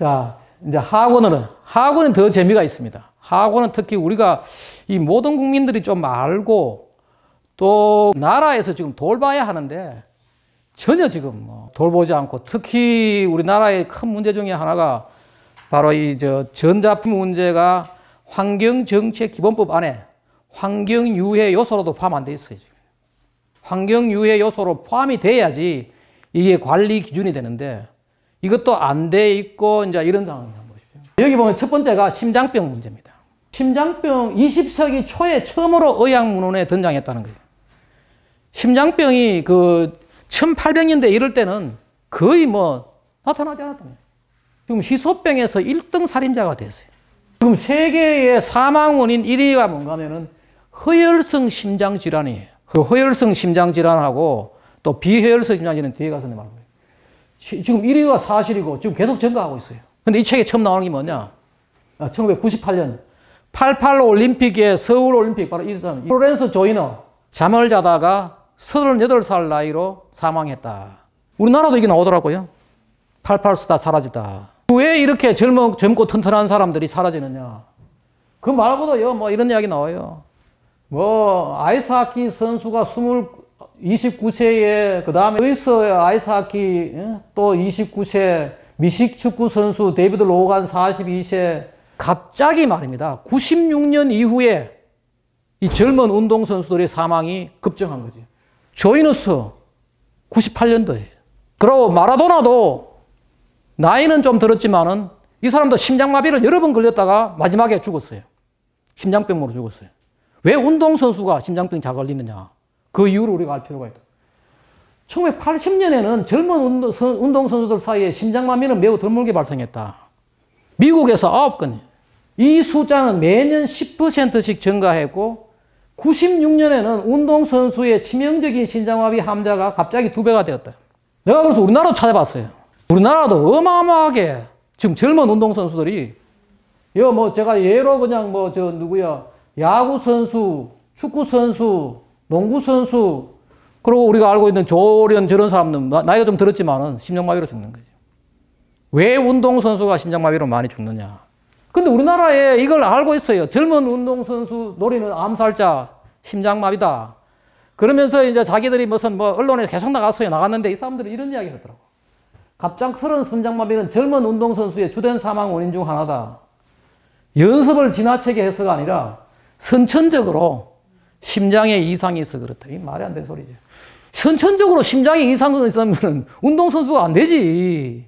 자, 이제 학원은, 학원은 더 재미가 있습니다. 학원은 특히 우리가 이 모든 국민들이 좀 알고 또 나라에서 지금 돌봐야 하는데 전혀 지금 뭐 돌보지 않고 특히 우리나라의 큰 문제 중에 하나가 바로 이 저 전자품 문제가 환경정책 기본법 안에 환경유해 요소로도 포함 안 돼 있어요. 환경유해 요소로 포함이 돼야지 이게 관리 기준이 되는데 이것도 안 돼 있고 이제 이런 상황이 한 것이죠. 여기 보면 첫 번째가 심장병 문제입니다. 심장병 20세기 초에 처음으로 의학문헌에 등장했다는 거예요. 심장병이 그 1800년대 이럴 때는 거의 뭐 나타나지 않았던 거예요. 지금 희소병에서 1등 살인자가 됐어요. 지금 세계의 사망 원인 1위가 뭔가 하면은 허혈성 심장 질환이에요. 그 허혈성 심장 질환하고 또 비허혈성 심장 질환 뒤에 가서 말합니다. 지금 1위가 사실이고 지금 계속 증가하고 있어요. 근데 이 책에 처음 나오는 게 뭐냐? 1998년 88 올림픽에 서울 올림픽 바로 이 사람 로렌스 조이너 잠을 자다가 38살 나이로 사망했다. 우리나라도 이게 나오더라고요. 88 스타 사라지다. 왜 이렇게 젊어, 젊고 튼튼한 사람들이 사라지느냐? 그 말고도요, 뭐 이런 이야기 나와요. 뭐, 아이스하키 선수가 29세에 그 다음에 루이스 아이사키 또 29세 미식 축구 선수 데이비드 로간 42세 갑자기 말입니다. 96년 이후에 이 젊은 운동 선수들의 사망이 급증한 거지. 조이너스 98년도에. 그리고 마라도나도 나이는 좀 들었지만은 이 사람도 심장마비를 여러 번 걸렸다가 마지막에 죽었어요. 심장병으로 죽었어요. 왜 운동선수가 심장병 잘 걸리느냐. 그 이유를 우리가 알 필요가 있다. 1980년에는 젊은 운동선수들 사이에 심장마비는 매우 드물게 발생했다. 미국에서 9건. 이 숫자는 매년 10%씩 증가했고 96년에는 운동선수의 치명적인 심장마비 환자가 갑자기 두 배가 되었다. 내가 그래서 우리나라도 찾아봤어요. 우리나라도 어마어마하게 지금 젊은 운동선수들이 이뭐 제가 예로 그냥 뭐 저 누구야 야구선수, 축구선수, 농구 선수 그리고 우리가 알고 있는 조련 저런 사람들은 나이가 좀 들었지만은 심장마비로 죽는 거죠. 왜 운동 선수가 심장마비로 많이 죽느냐? 근데 우리나라에 이걸 알고 있어요. 젊은 운동 선수 노리는 암살자 심장마비다. 그러면서 이제 자기들이 무슨 뭐 언론에 계속 나갔어요. 나갔는데 이사람들이 이런 이야기 를 하더라고. 갑작스런 심장마비는 젊은 운동선수의 주된 사망 원인 중 하나다. 연습을 지나치게 해서가 아니라 선천적으로 심장에 이상이 있어 그렇다. 이 말이 안 되는 소리죠. 선천적으로 심장에 이상이 있으면 운동선수가 안 되지.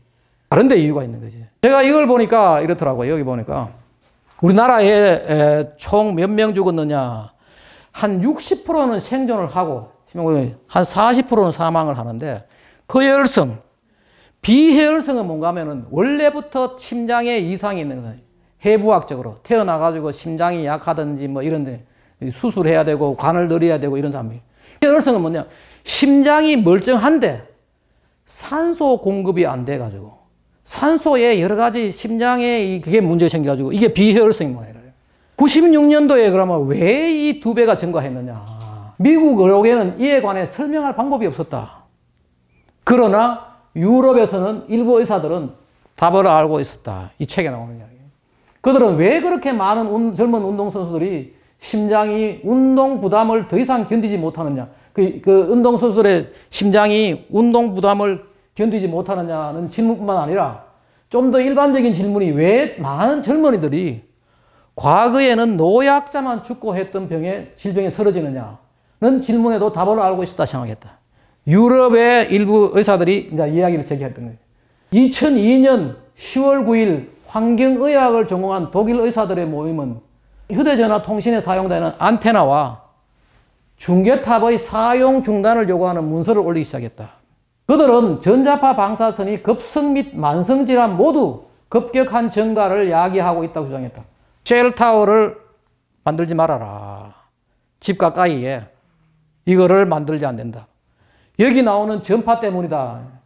다른 데 이유가 있는 거지. 제가 이걸 보니까 이렇더라고요. 여기 보니까. 우리나라에 총 몇 명 죽었느냐. 한 60%는 생존을 하고, 한 40%는 사망을 하는데, 허혈성, 그 비해성은 뭔가 하면은 원래부터 심장에 이상이 있는 거예요. 해부학적으로 태어나가지고 심장이 약하든지 뭐 이런데 수술해야 되고 관을 늘려야 되고 이런 사람이. 열성은 뭐냐? 심장이 멀쩡한데 산소 공급이 안돼 가지고 산소에 여러 가지 심장에 그게 문제 생겨 가지고 이게 비혈성이 뭐예요? 96년도에 그러면 왜 이 두 배가 증가했느냐? 미국 의료계는 이에 관해 설명할 방법이 없었다. 그러나 유럽에서는 일부 의사들은 답을 알고 있었다. 이 책에 나오는 이야기. 그들은 왜 그렇게 많은 젊은 운동선수들이 심장이 운동 부담을 더 이상 견디지 못하느냐. 그, 그 운동수술의 심장이 운동 부담을 견디지 못하느냐는 질문뿐만 아니라 좀 더 일반적인 질문이 왜 많은 젊은이들이 과거에는 노약자만 죽고 했던 병에 질병에 쓰러지느냐는 질문에도 답을 알고 있었다 생각했다. 유럽의 일부 의사들이 이제 이야기를 제기했던 거예요. 2002년 10월 9일 환경의학을 전공한 독일 의사들의 모임은 휴대전화 통신에 사용되는 안테나와 중계탑의 사용 중단을 요구하는 문서를 올리기 시작했다. 그들은 전자파 방사선이 급성 및 만성질환 모두 급격한 증가를 야기하고 있다고 주장했다. 셸타워를 만들지 말아라. 집 가까이에 이거를 만들지 안 된다. 여기 나오는 전파 때문이다.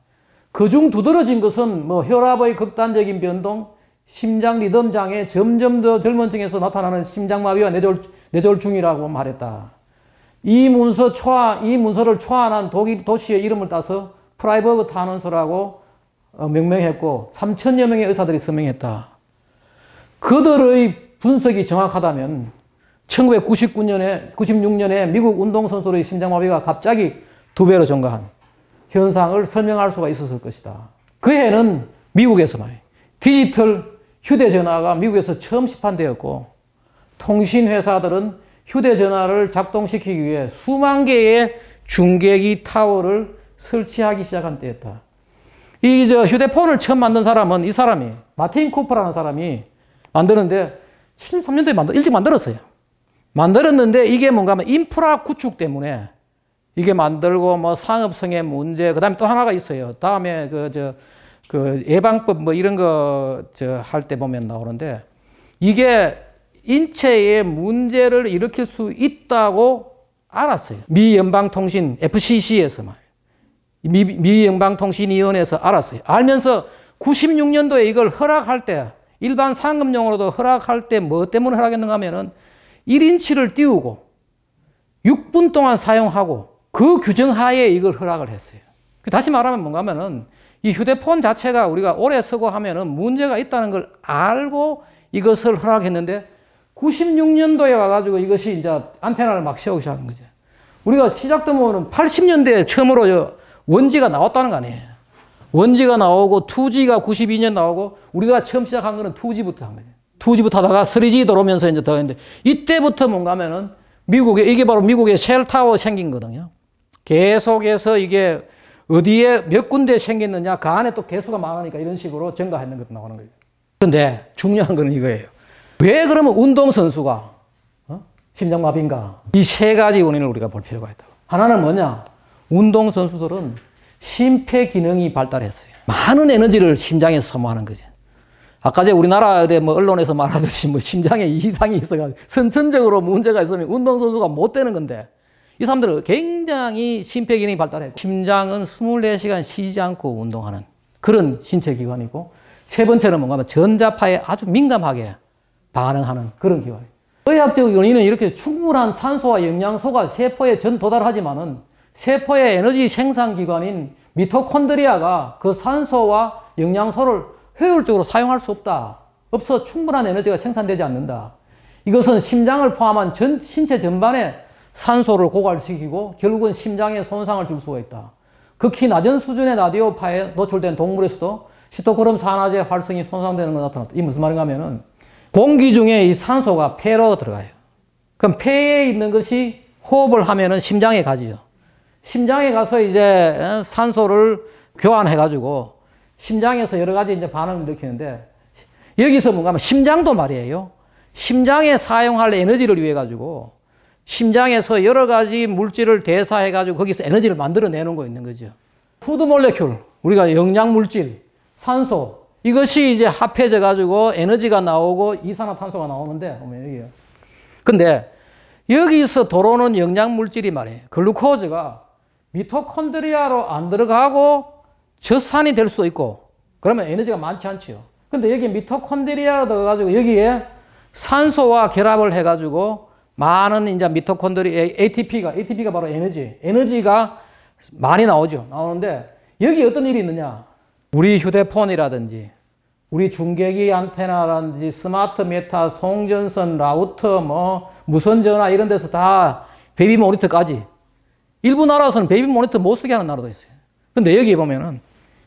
그 중 두드러진 것은 뭐 혈압의 극단적인 변동, 심장 리듬 장애, 점점 더 젊은 층에서 나타나는 심장마비와 뇌졸, 뇌졸중이라고 말했다. 이 문서 초안, 이 문서를 초안한 독일 도시의 이름을 따서 프라이버그 탄원서라고 어, 명명했고 3천여 명의 의사들이 서명했다. 그들의 분석이 정확하다면 1999년에 96년에 미국 운동선수의 심장마비가 갑자기 두 배로 증가한 현상을 설명할 수가 있었을 것이다. 그 해는 미국에서만 디지털 휴대전화가 미국에서 처음 시판되었고 통신회사들은 휴대전화를 작동시키기 위해 수만 개의 중계기 타워를 설치하기 시작한 때였다. 이 저 휴대폰을 처음 만든 사람은 이 사람이 마틴 쿠퍼라는 사람이 만드는데 73년도에 만들, 일찍 만들었어요. 만들었는데 이게 뭔가 하면 인프라 구축 때문에 이게 만들고 뭐 상업성의 문제, 그 다음에 또 하나가 있어요. 다음에 그저 그 예방법 뭐 이런 거저할 때 보면 나오는데 이게 인체에 문제를 일으킬 수 있다고 알았어요. 미 연방통신 FCC에서만 미, 미 연방통신위원회에서 알았어요. 알면서 96년도에 이걸 허락할 때 일반 상금용으로도 허락할 때 뭐 때문에 허락했는가 하면은 1인치를 띄우고 6분 동안 사용하고 그 규정 하에 이걸 허락을 했어요. 그 다시 말하면 뭔가 하면은 이 휴대폰 자체가 우리가 오래 쓰고 하면은 문제가 있다는 걸 알고 이것을 허락했는데 96년도에 와가지고 이것이 이제 안테나를 막 세우기 시작한 거죠. 우리가 시작도 모르는 80년대에 처음으로 원지가 나왔다는 거 아니에요. 원지가 나오고 2G가 92년 나오고 우리가 처음 시작한 거는 2G부터 한 거예요. 2G부터 하다가 3G 들어오면서 이제 더 했는데 이때부터 뭔가 하면은 미국에 이게 바로 미국의 셀타워 생긴 거거든요. 계속해서 이게 어디에 몇 군데 생겼느냐 그 안에 또 개수가 많으니까 이런 식으로 증가하는 것도 나오는 거예요. 그런데 중요한 거 이거예요. 왜 그러면 운동선수가 어? 심장마비인가 이 세 가지 원인을 우리가 볼 필요가 있다. 하나는 뭐냐 운동선수들은 심폐 기능이 발달했어요. 많은 에너지를 심장에 소모하는 거죠. 아까 제 우리나라 뭐 언론에서 말하듯이 뭐 심장에 이상이 있어가지고 선천적으로 문제가 있으면 운동선수가 못 되는 건데 이 사람들은 굉장히 심폐기능이 발달했고 심장은 24시간 쉬지 않고 운동하는 그런 신체 기관이고 세 번째는 뭔가 하면 전자파에 아주 민감하게 반응하는 그런 기관이에요. 의학적 원인은 이렇게 충분한 산소와 영양소가 세포에 전 도달하지만은 세포의 에너지 생산 기관인 미토콘드리아가 그 산소와 영양소를 효율적으로 사용할 수 없다. 없어 충분한 에너지가 생산되지 않는다. 이것은 심장을 포함한 전, 신체 전반에 산소를 고갈시키고 결국은 심장에 손상을 줄 수가 있다. 극히 낮은 수준의 라디오파에 노출된 동물에서도 시토크롬 산화제 활성이 손상되는 것 나타났다. 이 무슨 말인가 하면은 공기 중에 이 산소가 폐로 들어가요. 그럼 폐에 있는 것이 호흡을 하면은 심장에 가지요. 심장에 가서 이제 산소를 교환해가지고 심장에서 여러 가지 이제 반응을 일으키는데 여기서 뭔가 하면 심장도 말이에요. 심장에 사용할 에너지를 위해 가지고 심장에서 여러 가지 물질을 대사해가지고 거기서 에너지를 만들어내는 거 있는 거죠. 푸드 몰레큘, 우리가 영양 물질, 산소, 이것이 이제 합해져가지고 에너지가 나오고 이산화탄소가 나오는데, 보면 여기요. 근데 여기서 들어오는 영양 물질이 말이에요. 글루코즈가 미토콘드리아로 안 들어가고 저산이 될 수도 있고, 그러면 에너지가 많지 않지요. 근데 여기 미토콘드리아로 들어가지고 여기에 산소와 결합을 해가지고 많은 이제 미토콘드리 ATP가 ATP가 바로 에너지. 에너지가 많이 나오죠. 나오는데 여기 어떤 일이 있느냐? 우리 휴대폰이라든지 우리 중계기 안테나라든지 스마트 메타, 송전선, 라우터, 뭐 무선 전화 이런 데서 다 베이비 모니터까지 일부 나라에서는 베이비 모니터 못 쓰게 하는 나라도 있어요. 근데 여기 보면은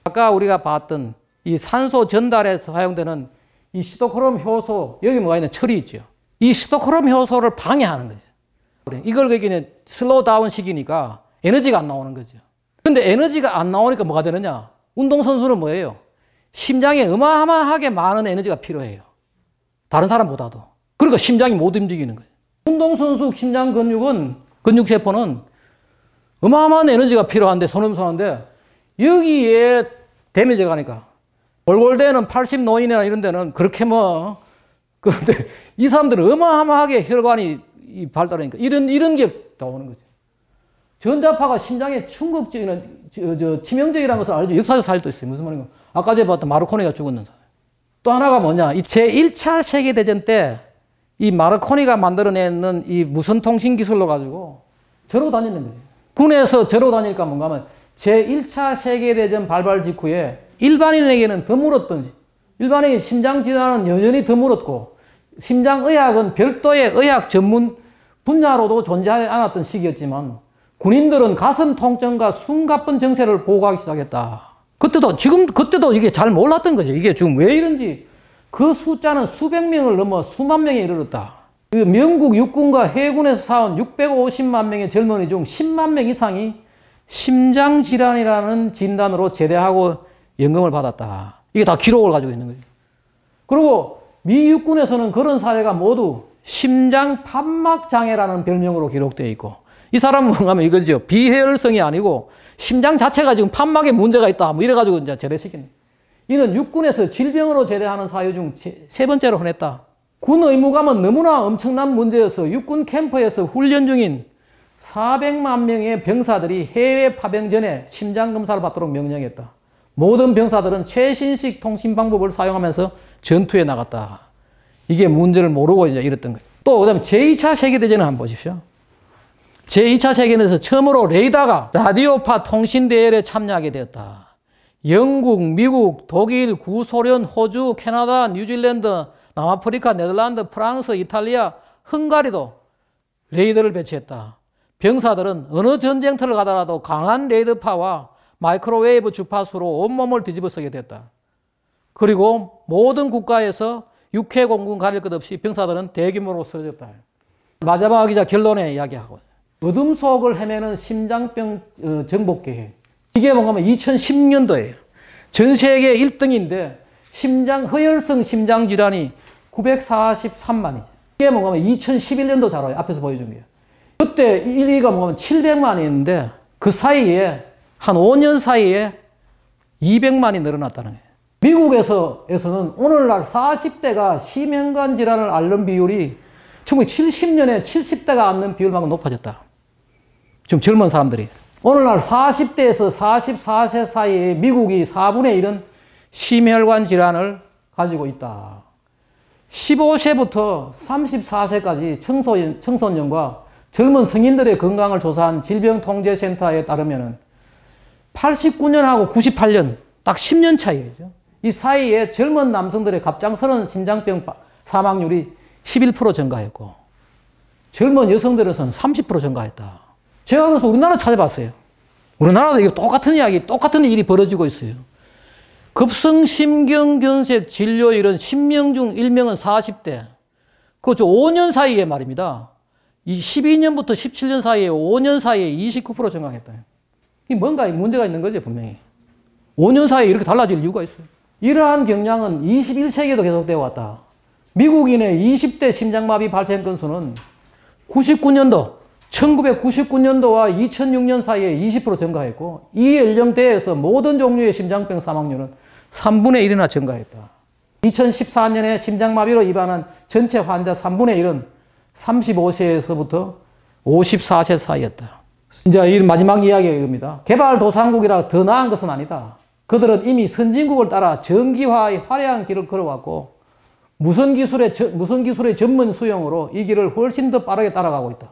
아까 우리가 봤던 이 산소 전달에 사용되는 이 시도크롬 효소 여기 뭐가 있는 철이 있죠. 이 스토크롬 효소를 방해하는 거예 이걸 그기는 슬로우 다운 시기니까 에너지가 안 나오는 거죠. 근데 에너지가 안 나오니까 뭐가 되느냐? 운동선수는 뭐예요? 심장에 어마어마하게 많은 에너지가 필요해요. 다른 사람보다도. 그러니까 심장이 못 움직이는 거예요. 운동선수 심장 근육은, 근육세포는 어마어마한 에너지가 필요한데, 손음소한데, 여기에 데미지가 가니까, 골골대는 80 노인이나 이런 데는 그렇게 뭐, 그런데 이 사람들은 어마어마하게 혈관이 발달하니까 이런, 이런 게 나오는 거죠. 전자파가 심장에 충격적인, 저, 저, 치명적이라는 것을 알죠. 역사적 사실도 있어요. 무슨 말인가. 아까 전에 봤던 마르코니가 죽었는 사람. 또 하나가 뭐냐. 제1차 세계대전 때 이 마르코니가 만들어내는 이 무선통신 기술로 가지고 저러고 다니는 거예요. 군에서 저러고 다니니까 뭔가 하 제1차 세계대전 발발 직후에 일반인에게는 드물었던 일반의 심장 질환은 여전히 드물었고 심장의학은 별도의 의학 전문 분야로도 존재하지 않았던 시기였지만 군인들은 가슴 통증과 숨가쁜 증세를 보고하기 시작했다. 그때도 지금 그때도 이게 잘 몰랐던 거죠. 이게 지금 왜 이런지 그 숫자는 수백 명을 넘어 수만 명에 이르렀다. 그 명국 육군과 해군에서 사온 650만 명의 젊은이 중 10만 명 이상이 심장질환이라는 진단으로 제대하고 연금을 받았다. 이게 다 기록을 가지고 있는 거예요. 그리고 미 육군에서는 그런 사례가 모두 심장 판막 장애라는 별명으로 기록되어 있고 이 사람은 뭔가 면 이거죠. 비해성이 아니고 심장 자체가 지금 판막에 문제가 있다. 뭐 이래가지고 이제 제대시키는. 이는 육군에서 질병으로 제대하는 사유 중 세 번째로 흔했다. 군 의무감은 너무나 엄청난 문제여서 육군 캠프에서 훈련 중인 400만 명의 병사들이 해외 파병 전에 심장 검사를 받도록 명령했다. 모든 병사들은 최신식 통신 방법을 사용하면서 전투에 나갔다. 이게 문제를 모르고 이제 이랬던 거죠. 또, 그 다음 제2차 세계대전을 한번 보십시오. 제2차 세계대전에서 처음으로 레이더가 라디오파 통신대열에 참여하게 되었다. 영국, 미국, 독일, 구소련, 호주, 캐나다, 뉴질랜드, 남아프리카, 네덜란드, 프랑스, 이탈리아, 헝가리도 레이더를 배치했다. 병사들은 어느 전쟁터를 가더라도 강한 레이더파와 마이크로웨이브 주파수로 온몸을 뒤집어 쓰게 됐다. 그리고 모든 국가에서 육해 공군 가릴 것 없이 병사들은 대규모로 쓰러졌다. 마자바 기자 결론에 이야기하고 어둠 속을 헤매는 심장병 어, 정복계획. 이게 뭔가 하면 2010년도에요. 전 세계 1등인데 심장 허혈성 심장 질환이 943만이죠. 이게 뭔가 하면 2011년도 자료예 앞에서 보여준 게요 그때 1위가 뭔가 하면 700만이었는데 그 사이에 한 5년 사이에 200만이 늘어났다는 거예요. 미국에서에서는 오늘날 40대가 심혈관 질환을 앓는 비율이 1970년에 70대가 앓는 비율만큼 높아졌다. 지금 젊은 사람들이. 오늘날 40대에서 44세 사이에 미국이 4분의 1은 심혈관 질환을 가지고 있다. 15세부터 34세까지 청소년, 청소년과 젊은 성인들의 건강을 조사한 질병통제센터에 따르면 89년하고 98년 딱 10년 차이죠. 이 사이에 젊은 남성들의 갑작스러운 심장병 사망률이 11% 증가했고 젊은 여성들에서는 30% 증가했다. 제가 그래서 우리나라 찾아봤어요. 우리나라도 이거 똑같은 이야기, 똑같은 일이 벌어지고 있어요. 급성심경견색 진료율은 10명 중 1명은 40대. 그저 5년 사이에 말입니다. 이 12년부터 17년 사이에 5년 사이에 29% 증가했다. 이 뭔가 문제가 있는 거죠, 분명히. 5년 사이에 이렇게 달라질 이유가 있어요. 이러한 경향은 21세기에도 계속되어 왔다. 미국인의 20대 심장마비 발생 건수는 99년도, 1999년도와 2006년 사이에 20% 증가했고, 이 연령대에서 모든 종류의 심장병 사망률은 3분의 1이나 증가했다. 2014년에 심장마비로 입원한 전체 환자 3분의 1은 35세에서부터 54세 사이였다. 이제 이 마지막 이야기입니다. 개발도상국이라 더 나은 것은 아니다. 그들은 이미 선진국을 따라 전기화의 화려한 길을 걸어왔고 무선 기술의 무선 기술의 전문 수용으로 이 길을 훨씬 더 빠르게 따라가고 있다.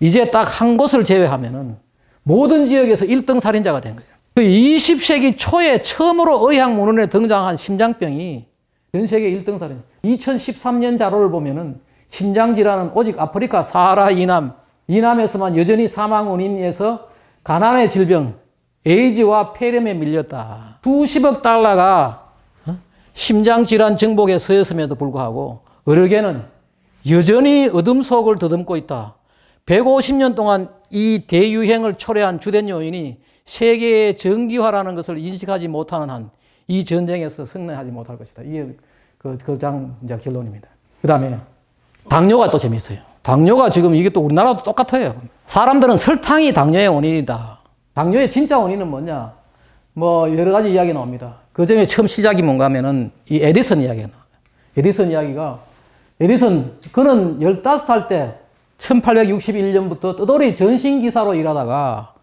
이제 딱 한 곳을 제외하면은 모든 지역에서 1등 살인자가 된 거예요. 그 20세기 초에 처음으로 의학 문헌에 등장한 심장병이 전 세계 1등 살인. 2013년 자료를 보면은 심장 질환은 오직 아프리카 사하라 이남 이남에서만 여전히 사망 원인에서 가난의 질병, 에이즈와 폐렴에 밀렸다. 수십억 달러가 어? 심장질환 정복에 쓰였음에도 불구하고 의료계는 여전히 어둠 속을 더듬고 있다. 150년 동안 이 대유행을 초래한 주된 요인이 세계의 정기화라는 것을 인식하지 못하는 한 이 전쟁에서 승리하지 못할 것이다. 이게 그, 그 장, 이제 결론입니다. 그 다음에 당뇨가 또 재미있어요. 당뇨가 지금 이게 또 우리나라도 똑같아요. 사람들은 설탕이 당뇨의 원인이다. 당뇨의 진짜 원인은 뭐냐? 뭐 여러 가지 이야기 나옵니다. 그 중에 처음 시작이 뭔가 하면은 이 에디슨 이야기가 나와요. 에디슨 이야기가 에디슨 그는 15살 때 1861년부터 떠돌이 전신기사로 일하다가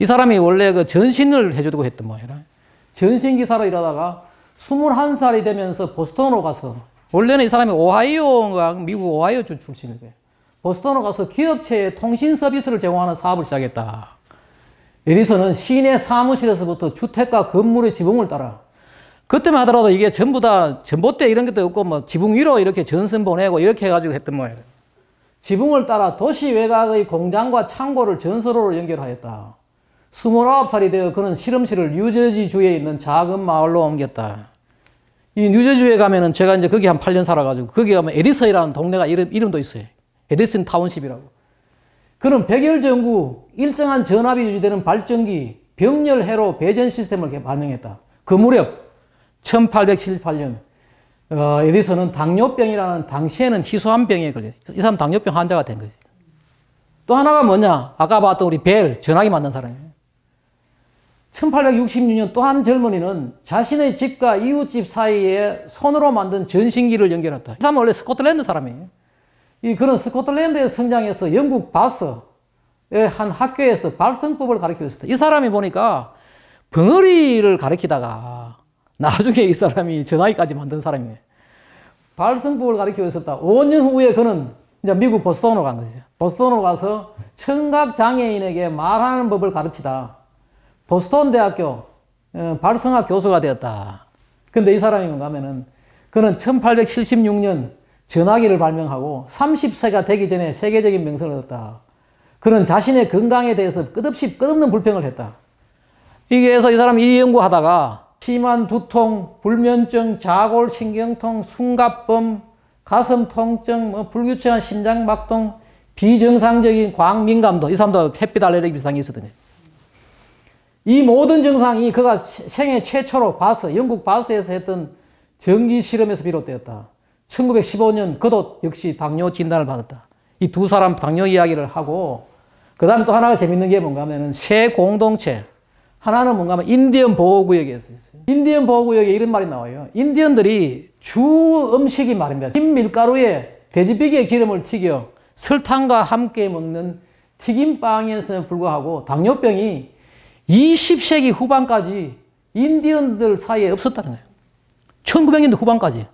이 사람이 원래 그 전신을 해주고 했던 모양이라 전신기사로 일하다가 21살이 되면서 보스턴으로 가서 원래는 이 사람이 오하이오가 미국 오하이오 출신이에요. 보스턴으로 가서 기업체에 통신 서비스를 제공하는 사업을 시작했다. 에디슨은 시내 사무실에서부터 주택과 건물의 지붕을 따라 그때만 하더라도 이게 전부 다 전봇대 이런 것도 없고 뭐 지붕 위로 이렇게 전선 보내고 이렇게 해가지고 했던 모양이에요. 지붕을 따라 도시 외곽의 공장과 창고를 전선으로 연결하였다. 29살이 되어 그는 실험실을 뉴저지 주에 있는 작은 마을로 옮겼다. 이 뉴저지에 가면은 제가 이제 거기 한 8년 살아가지고 거기 가면 에디슨이라는 동네가 이름, 이름도 있어요. 에디슨 타운십이라고. 그는 백열 전구, 일정한 전압이 유지되는 발전기, 병렬 회로 배전 시스템을 발명했다. 그 무렵 1878년 어, 에디슨은 당뇨병이라는 당시에는 희소한 병에 걸려. 이 사람 당뇨병 환자가 된 거지. 또 하나가 뭐냐? 아까 봤던 우리 벨, 전화기 만든 사람이에요. 1866년 또 한 젊은이는 자신의 집과 이웃집 사이에 손으로 만든 전신기를 연결했다. 이 사람은 원래 스코틀랜드 사람이에요. 이 그런 스코틀랜드에 성장해서 영국 바스의 한 학교에서 발성법을 가르치고 있었다. 이 사람이 보니까 벙어리를 가르치다가 나중에 이 사람이 전화기까지 만든 사람이네. 발성법을 가르치고 있었다. 5년 후에 그는 이제 미국 보스턴으로 간 거죠. 보스턴으로 가서 청각 장애인에게 말하는 법을 가르치다. 보스턴 대학교 어, 발성학 교수가 되었다. 근데 이 사람이 뭔가 하면은 그는 1876년 전화기를 발명하고 30세가 되기 전에 세계적인 명성을 얻었다. 그는 자신의 건강에 대해서 끝없이 끝없는 불평을 했다. 이게 해서 이 사람이 이 연구하다가 심한 두통, 불면증, 자골, 신경통, 숭가범, 가슴 통증, 뭐 불규칙한 심장박동, 비정상적인 광민감도 이 사람도 햇빛 알레르기 비슷한 게 있었더니 이 모든 증상이 그가 생애 최초로 바스, 영국 바스에서 했던 전기 실험에서 비롯되었다. 1915년 그도 역시 당뇨 진단을 받았다. 이 두 사람 당뇨 이야기를 하고 그 다음에 또 하나가 재밌는 게 뭔가 하면은 새 공동체. 하나는 뭔가 하면 인디언 보호구역에서 있어요. 인디언 보호구역에 이런 말이 나와요. 인디언들이 주 음식이 말입니다. 흰 밀가루에 돼지비기에 기름을 튀겨 설탕과 함께 먹는 튀김빵에서 불구하고 당뇨병이 20세기 후반까지 인디언들 사이에 없었다는 거예요. 1900년대 후반까지.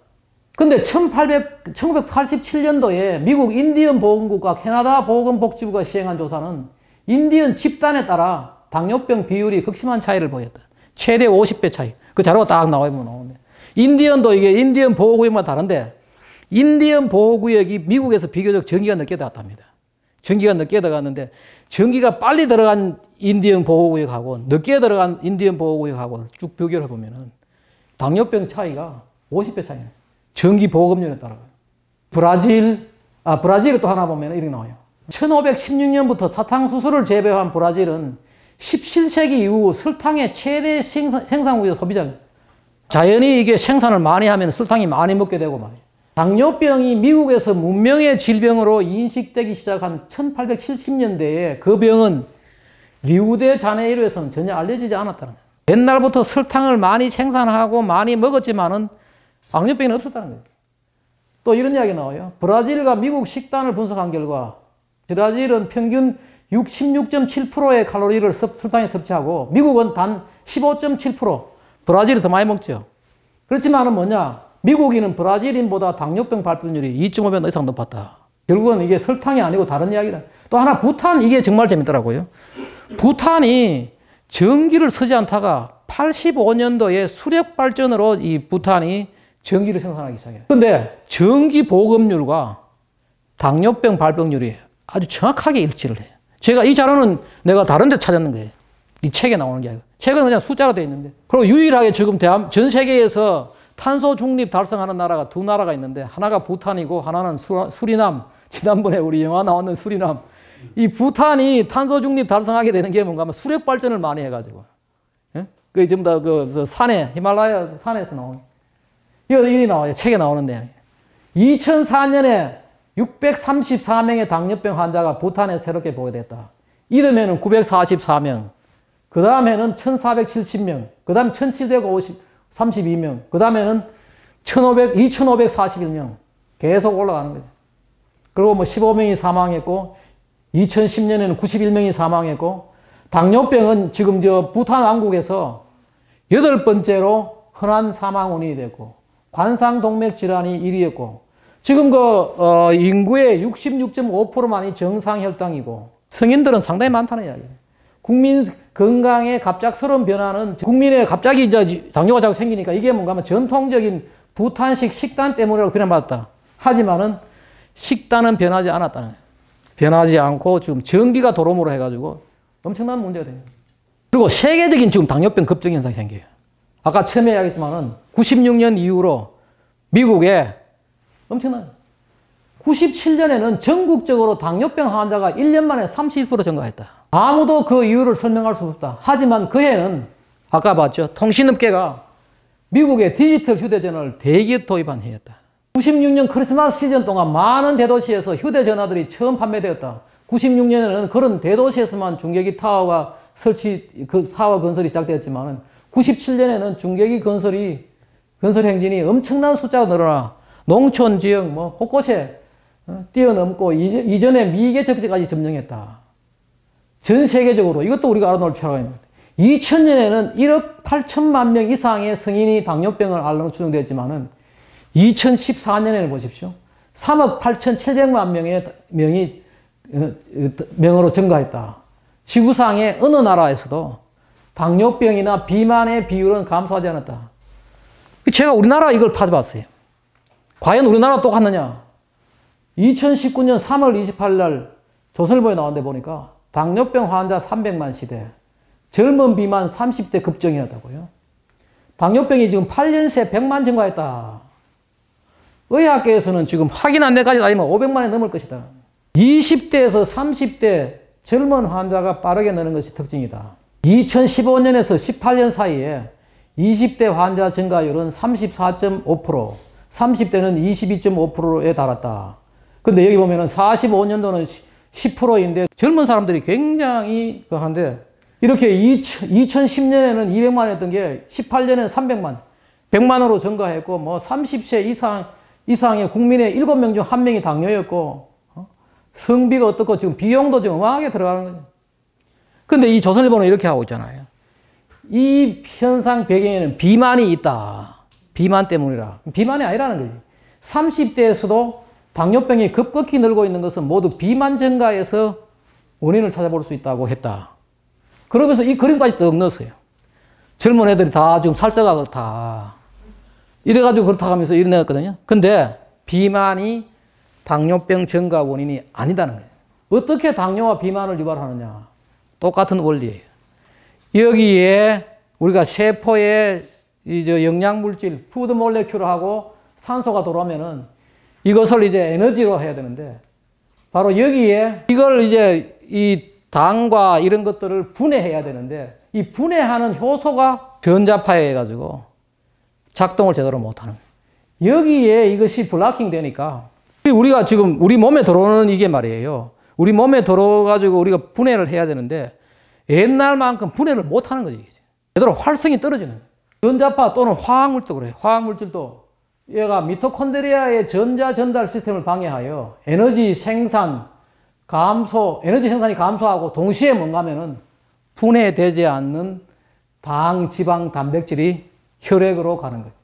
근데 1800, 1987년도에 미국 인디언 보건국과 캐나다 보건복지부가 시행한 조사는 인디언 집단에 따라 당뇨병 비율이 극심한 차이를 보였다. 최대 50배 차이. 그 자료가 딱 나와 있면 나오네. 인디언도 이게 인디언 보호구역만 다른데 인디언 보호구역이 미국에서 비교적 전기가 늦게 들어갔답니다. 전기가 늦게 들어갔는데 전기가 빨리 들어간 인디언 보호구역하고 늦게 들어간 인디언 보호구역하고 쭉 비교를 해보면은 당뇨병 차이가 50배 차이네. 전기 보급률에 따라 브라질, 아, 브라질 또 하나 보면 이렇게 나와요. 1516년부터 사탕수수를 재배한 브라질은 17세기 이후 설탕의 최대 생산, 국에서 소비자. 입니다 자연이 이게 생산을 많이 하면 설탕이 많이 먹게 되고 말이에요. 당뇨병이 미국에서 문명의 질병으로 인식되기 시작한 1870년대에 그 병은 리우데자네이루에서는 전혀 알려지지 않았다는 거예요. 옛날부터 설탕을 많이 생산하고 많이 먹었지만은 악류병이 없었다는 거예요. 또 이런 이야기 나와요. 브라질과 미국 식단을 분석한 결과 브라질은 평균 66.7%의 칼로리를 섭, 술에 섭취하고 미국은 단 15.7%. 브라질이 더 많이 먹죠. 그렇지만은 뭐냐? 미국인은 브라질인보다 당뇨병 발병률이 2.5배 이상 높았다. 결국은 이게 설탕이 아니고 다른 이야기다. 또 하나 부탄 이게 정말 재밌더라고요. 부탄이 전기를 쓰지 않다가 85년도에 수력 발전으로 이 부탄이 전기를 생산하기 시작해요. 그런데 전기 보급률과 당뇨병 발병률이 아주 정확하게 일치를 해요. 제가 이 자료는 내가 다른 데 찾았는 거예요. 이 책에 나오는 게 아니고. 책은 그냥 숫자로 되어 있는데. 그리고 유일하게 지금 대한, 전 세계에서 탄소 중립 달성하는 나라가 두 나라가 있는데 하나가 부탄이고 하나는 수, 수리남. 지난번에 우리 영화 나왔는 수리남. 이 부탄이 탄소 중립 달성하게 되는 게 뭔가 하면 수력 발전을 많이 해가지고. 예? 그게 지금 다그 그 산에, 히말라야 산에서 나온 이거, 이거 나와요. 책에 나오는데. 2004년에 634명의 당뇨병 환자가 부탄에 새롭게 보게됐다 이듬해는 944명, 그 다음에는 1470명, 그 다음 1732명, 그 다음에는 1500, 2541명. 계속 올라가는 거죠. 그리고 뭐 15명이 사망했고, 2010년에는 91명이 사망했고, 당뇨병은 지금 저 부탄 왕국에서 여덟 번째로 흔한 사망 원인이 됐고, 관상동맥 질환이 1위였고 지금 그 어, 인구의 66.5%만이 정상혈당이고 성인들은 상당히 많다는 이야기예요. 국민 건강의 갑작스러운 변화는 국민의 갑자기 이제 당뇨가 자꾸 생기니까 이게 뭔가 하면 전통적인 부탄식 식단 때문이라고 비난받았다. 하지만은 식단은 변하지 않았다는 변하지 않고 지금 전기가 도로모로 해가지고 엄청난 문제가 됩니다. 그리고 세계적인 지금 당뇨병 급증 현상이 생겨요. 아까 처음에 이야기했지만은 96년 이후로 미국에 엄청나요. 97년에는 전국적으로 당뇨병 환자가 1년 만에 30% 증가했다. 아무도 그 이유를 설명할 수 없다. 하지만 그 해는 아까 봤죠. 통신업계가 미국의 디지털 휴대전화를 대기 도입한 해였다. 96년 크리스마스 시즌 동안 많은 대도시에서 휴대전화들이 처음 판매되었다. 96년에는 그런 대도시에서만 중계기 타워가 설치, 그 사와 건설이 시작되었지만은 97년에는 중계기 건설이 건설 행진이 엄청난 숫자가 늘어나 농촌 지역 뭐 곳곳에 어, 뛰어넘고 이전에 미개 적지까지 점령했다. 전 세계적으로 이것도 우리가 알아놓을 필요가 있는 것 2000년에는 1억 8천만 명 이상의 성인이 당뇨병을 앓는 추정되었지만은 2014년에는 보십시오. 3억 8 7 0만 명의 명이 어, 어, 명으로 증가했다. 지구상의 어느 나라에서도 당뇨병이나 비만의 비율은 감소하지 않았다. 그 제가 우리나라 이걸 파봤어요. 과연 우리나라 똑같느냐? 2019년 3월 28일 날 조선일보에 나온 데 보니까 당뇨병 환자 300만 시대, 젊은 비만 30대 급증이라고요. 당뇨병이 지금 8년 새 100만 증가했다. 의학계에서는 지금 확인한 데까지 아니면 500만이 넘을 것이다. 20대에서 30대 젊은 환자가 빠르게 느는 것이 특징이다. 2015년에서 18년 사이에 20대 환자 증가율은 34.5%, 30대는 22.5%에 달았다. 근데 여기 보면은 45년도는 10%인데 젊은 사람들이 굉장히 그 한데 이렇게 2000, 2 1 0년에는 200만 했던 게 18년에는 300만, 100만으로 증가했고 뭐 30세 이상 이상의 국민의 7명 중 1명이 당뇨였고 어? 성비가 어떻고 지금 비용도 지금 어마하게 들어가는 거죠. 근데 이 조선일보는 이렇게 하고 있잖아요. 이 현상 배경에는 비만이 있다. 비만 때문이라. 비만이 아니라는 거지. 30대에서도 당뇨병이 급격히 늘고 있는 것은 모두 비만 증가에서 원인을 찾아볼 수 있다고 했다. 그러면서 이 그림까지 떡 넣었어요. 젊은 애들이 다 지금 살쪄 그렇다. 이래가지고 그렇다 하면서 일어났거든요. 근데 비만이 당뇨병 증가 원인이 아니다는 거예요. 어떻게 당뇨와 비만을 유발하느냐. 똑같은 원리예요. 여기에 우리가 세포의 이제 영양물질, 푸드 몰레큘하고 산소가 돌아오면은 이것을 이제 에너지로 해야 되는데 바로 여기에 이걸 이제 이 당과 이런 것들을 분해해야 되는데 이 분해하는 효소가 전자파에 해가지고 작동을 제대로 못하는 여기에 이것이 블락킹 되니까 우리가 지금 우리 몸에 들어오는 이게 말이에요. 우리 몸에 들어가지고 우리가 분해를 해야 되는데 옛날만큼 분해를 못하는 거지. 얘들로 활성이 떨어지는 전자파 또는 화학물질도 그래. 화학물질도 얘가 미토콘드리아의 전자 전달 시스템을 방해하여 에너지 생산 감소, 에너지 생산이 감소하고 동시에 뭔가 하면은 분해되지 않는 당, 지방, 단백질이 혈액으로 가는 거지.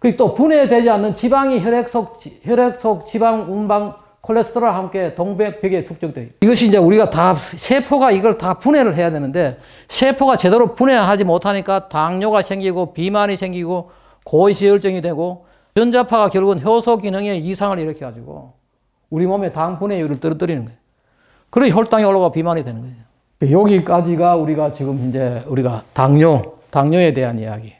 그리고 또 분해되지 않는 지방이 혈액 속, 혈액 속 지방 운반, 콜레스테롤과 함께 동백벽에 축적돼요. 이것이 이제 우리가 다 세포가 이걸 다 분해를 해야 되는데 세포가 제대로 분해하지 못하니까 당뇨가 생기고 비만이 생기고 고지혈증이 되고 전자파가 결국은 효소 기능에 이상을 일으켜 가지고 우리 몸의 당 분해율을 떨어뜨리는 거예요. 그래 혈당이 올라가 비만이 되는 거예요. 여기까지가 우리가 지금 이제 우리가 당뇨, 당뇨에 대한 이야기.